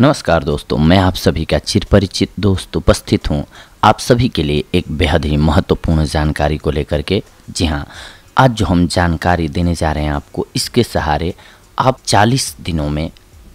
नमस्कार दोस्तों मैं आप सभी का चिर परिचित दोस्त उपस्थित हूँ आप सभी के लिए एक बेहद ही महत्वपूर्ण जानकारी को लेकर के जी हाँ आज जो हम जानकारी देने जा रहे हैं आपको इसके सहारे आप 40 दिनों में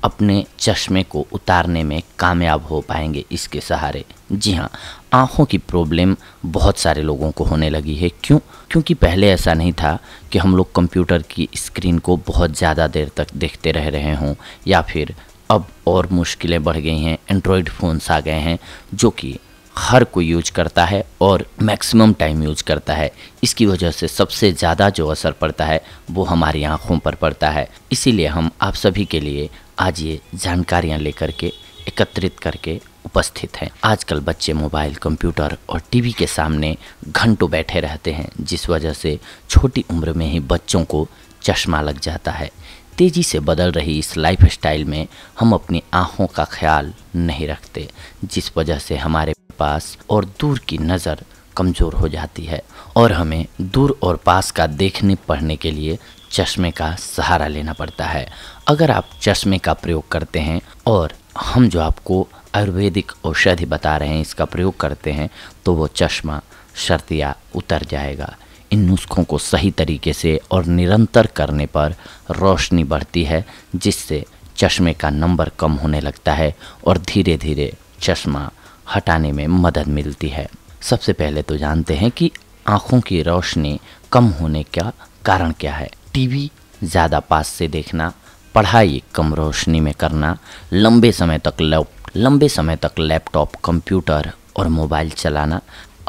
अपने चश्मे को उतारने में कामयाब हो पाएंगे इसके सहारे जी हाँ आँखों की प्रॉब्लम बहुत सारे लोगों को होने लगी है क्यों क्योंकि पहले ऐसा नहीं था कि हम लोग कंप्यूटर की स्क्रीन को बहुत ज़्यादा देर तक देखते रह रहे हों या फिर अब और मुश्किलें बढ़ गई हैं एंड्रॉयड फ़ोन्स आ गए हैं जो कि हर कोई यूज करता है और मैक्सिमम टाइम यूज करता है इसकी वजह से सबसे ज़्यादा जो असर पड़ता है वो हमारी आँखों पर पड़ता है इसीलिए हम आप सभी के लिए आज ये जानकारियाँ लेकर के एकत्रित करके उपस्थित हैं आजकल बच्चे मोबाइल कंप्यूटर और टीवी के सामने घंटों बैठे रहते हैं जिस वजह से छोटी उम्र में ही बच्चों को चश्मा लग जाता है तेज़ी से बदल रही इस लाइफ स्टाइल में हम अपनी आँखों का ख्याल नहीं रखते जिस वजह से हमारे पास और दूर की नज़र कमज़ोर हो जाती है और हमें दूर और पास का देखने पढ़ने के लिए चश्मे का सहारा लेना पड़ता है अगर आप चश्मे का प्रयोग करते हैं और हम जो आपको आयुर्वेदिक औषधि बता रहे हैं इसका प्रयोग करते हैं तो वो चश्मा शर्तिया उतर जाएगा इन नुस्खों को सही तरीके से और निरंतर करने पर रोशनी बढ़ती है जिससे चश्मे का नंबर कम होने लगता है और धीरे धीरे चश्मा हटाने में मदद मिलती है सबसे पहले तो जानते हैं कि आँखों की रोशनी कम होने का कारण क्या है टीवी ज़्यादा पास से देखना पढ़ाई कम रोशनी में करना लंबे समय तक लैप लंबे समय तक लैपटॉप कंप्यूटर और मोबाइल चलाना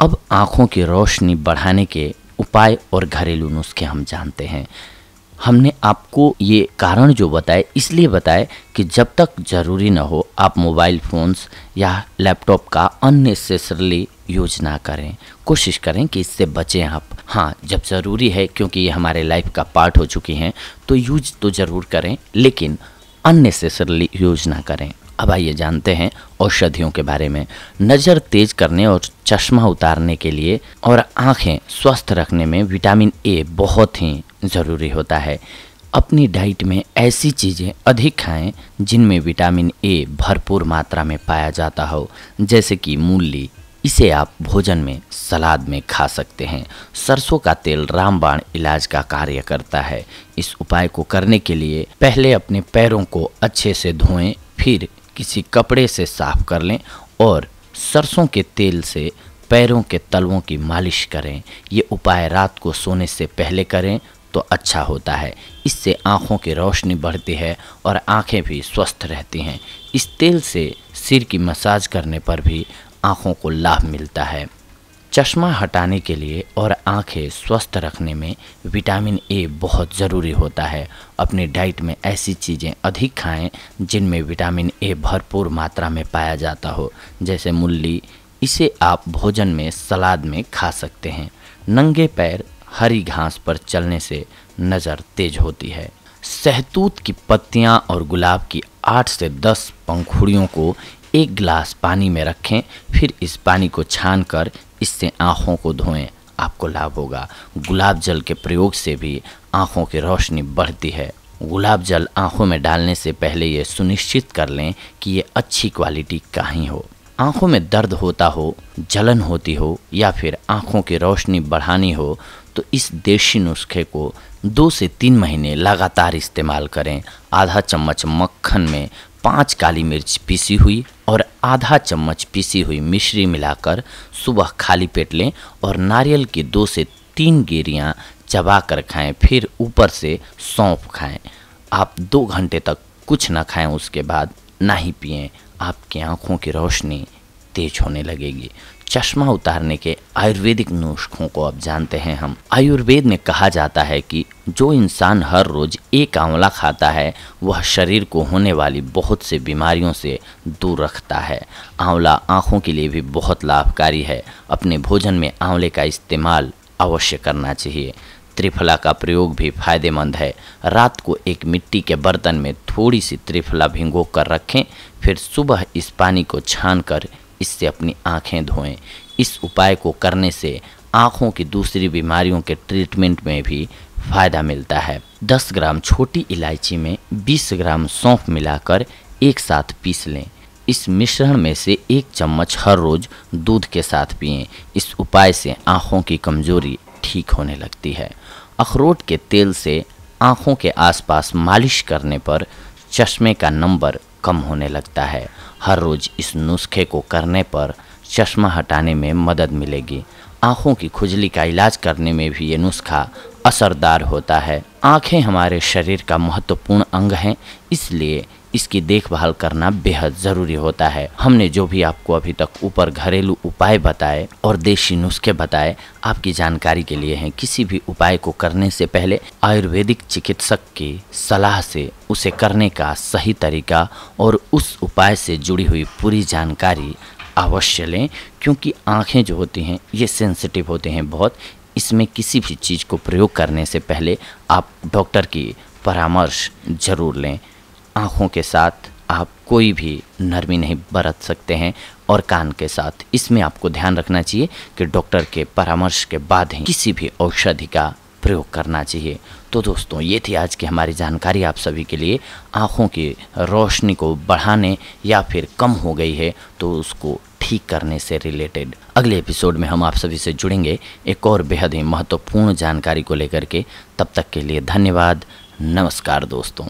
अब आँखों की रोशनी बढ़ाने के उपाय और घरेलू नुस्खे हम जानते हैं हमने आपको ये कारण जो बताए इसलिए बताए कि जब तक ज़रूरी ना हो आप मोबाइल फ़ोन्स या लैपटॉप का अननेसेसरली यूज ना करें कोशिश करें कि इससे बचें आप हाँ जब ज़रूरी है क्योंकि ये हमारे लाइफ का पार्ट हो चुकी हैं तो यूज तो ज़रूर करें लेकिन अननेसेसरली यूज ना करें अब आइए जानते हैं औषधियों के बारे में नज़र तेज करने और चश्मा उतारने के लिए और आँखें स्वस्थ रखने में विटामिन ए बहुत ही ज़रूरी होता है अपनी डाइट में ऐसी चीज़ें अधिक खाएं जिनमें विटामिन ए भरपूर मात्रा में पाया जाता हो जैसे कि मूली इसे आप भोजन में सलाद में खा सकते हैं सरसों का तेल रामबाण इलाज का कार्य करता है इस उपाय को करने के लिए पहले अपने पैरों को अच्छे से धोएं फिर किसी कपड़े से साफ कर लें और सरसों के तेल से पैरों के तलवों की मालिश करें ये उपाय रात को सोने से पहले करें तो अच्छा होता है इससे आँखों की रोशनी बढ़ती है और आँखें भी स्वस्थ रहती हैं इस तेल से सिर की मसाज करने पर भी आँखों को लाभ मिलता है चश्मा हटाने के लिए और आंखें स्वस्थ रखने में विटामिन ए बहुत ज़रूरी होता है अपनी डाइट में ऐसी चीज़ें अधिक खाएं जिनमें विटामिन ए भरपूर मात्रा में पाया जाता हो जैसे मूली इसे आप भोजन में सलाद में खा सकते हैं नंगे पैर हरी घास पर चलने से नज़र तेज होती है सहतूत की पत्तियां और गुलाब की आठ से दस पंखुड़ियों को एक गिलास पानी में रखें फिर इस पानी को छान कर इससे आँखों को धोएं आपको लाभ होगा गुलाब जल के प्रयोग से भी आँखों की रोशनी बढ़ती है गुलाब जल आँखों में डालने से पहले ये सुनिश्चित कर लें कि ये अच्छी क्वालिटी का ही हो आँखों में दर्द होता हो जलन होती हो या फिर आँखों की रोशनी बढ़ानी हो तो इस देशी नुस्खे को दो से तीन महीने लगातार इस्तेमाल करें आधा चम्मच मक्खन में पाँच काली मिर्च पीसी हुई और आधा चम्मच पीसी हुई मिश्री मिलाकर सुबह खाली पेट लें और नारियल की दो से तीन गिरियाँ चबा कर खाएँ फिर ऊपर से सौंफ खाएँ आप दो घंटे तक कुछ ना खाएँ उसके बाद ना ही पिए आपकी आँखों की रोशनी तेज होने लगेगी चश्मा उतारने के आयुर्वेदिक नुस्खों को अब जानते हैं हम आयुर्वेद में कहा जाता है कि जो इंसान हर रोज एक आंवला खाता है वह शरीर को होने वाली बहुत से बीमारियों से दूर रखता है आंवला आँखों के लिए भी बहुत लाभकारी है अपने भोजन में आंवले का इस्तेमाल अवश्य करना चाहिए त्रिफला का प्रयोग भी फायदेमंद है रात को एक मिट्टी के बर्तन में थोड़ी सी त्रिफला भिंगो कर रखें फिर सुबह इस पानी को छान कर इससे अपनी आँखें धोएं इस उपाय को करने से आँखों की दूसरी बीमारियों के ट्रीटमेंट में भी फ़ायदा मिलता है 10 ग्राम छोटी इलायची में 20 ग्राम सौंफ मिलाकर एक साथ पीस लें इस मिश्रण में से एक चम्मच हर रोज़ दूध के साथ पिएं इस उपाय से आँखों की कमजोरी ठीक होने लगती है अखरोट के तेल से आँखों के आसपास मालिश करने पर चश्मे का नंबर कम होने लगता है हर रोज़ इस नुस्खे को करने पर चश्मा हटाने में मदद मिलेगी आँखों की खुजली का इलाज करने में भी ये नुस्खा असरदार होता है आँखें हमारे शरीर का महत्वपूर्ण अंग हैं इसलिए इसकी देखभाल करना बेहद ज़रूरी होता है हमने जो भी आपको अभी तक ऊपर घरेलू उपाय बताए और देशी नुस्खे बताए आपकी जानकारी के लिए हैं किसी भी उपाय को करने से पहले आयुर्वेदिक चिकित्सक की सलाह से उसे करने का सही तरीका और उस उपाय से जुड़ी हुई पूरी जानकारी अवश्य लें क्योंकि आँखें जो होती हैं ये सेंसिटिव होते हैं बहुत इसमें किसी भी चीज़ को प्रयोग करने से पहले आप डॉक्टर की परामर्श ज़रूर लें आँखों के साथ आप कोई भी नरमी नहीं बरत सकते हैं और कान के साथ इसमें आपको ध्यान रखना चाहिए कि डॉक्टर के परामर्श के बाद ही किसी भी औषधि का प्रयोग करना चाहिए तो दोस्तों ये थी आज की हमारी जानकारी आप सभी के लिए आँखों की रोशनी को बढ़ाने या फिर कम हो गई है तो उसको ठीक करने से रिलेटेड अगले एपिसोड में हम आप सभी से जुड़ेंगे एक और बेहद ही महत्वपूर्ण जानकारी को लेकर के तब तक के लिए धन्यवाद नमस्कार दोस्तों